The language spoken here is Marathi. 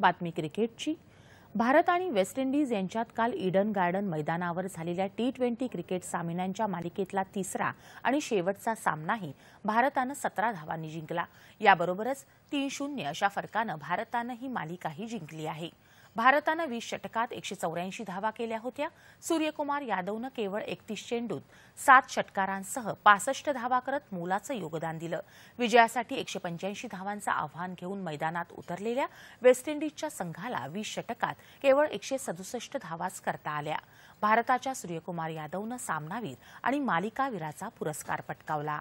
बातमी क्रिकेटची भारत आणि वेस्ट इंडिज यांच्यात काल इडन गार्डन मैदानावर झालेल्या टी ट्वेंटी क्रिकेट सामन्यांच्या मालिकेतला तिसरा आणि शेवटचा सामनाही भारतानं सतरा धावांनी जिंकला याबरोबरच तीन शून्य अशा फरकानं भारतानं ही मालिकाही जिंकली आहे भारतानं वीस षटकात एकशे चौऱ्याऐंशी धावा केल्या होत्या सूर्यकुमार यादवनं केवळ एकतीस चेंडूत सात षटकारांसह पासष्ट धावा करत मोलाचं योगदान दिलं विजयासाठी एकशे पंच्याऐंशी धावांचं आव्हान घेऊन मैदानात उतरलेल्या वेस्ट इंडिजच्या संघाला वीस षटकात केवळ एकशे सदुसष्ट धावाच करता आल्या भारताच्या सूर्यकुमार यादवनं सामनावीर आणि मालिकावीराचा पुरस्कार पटकावला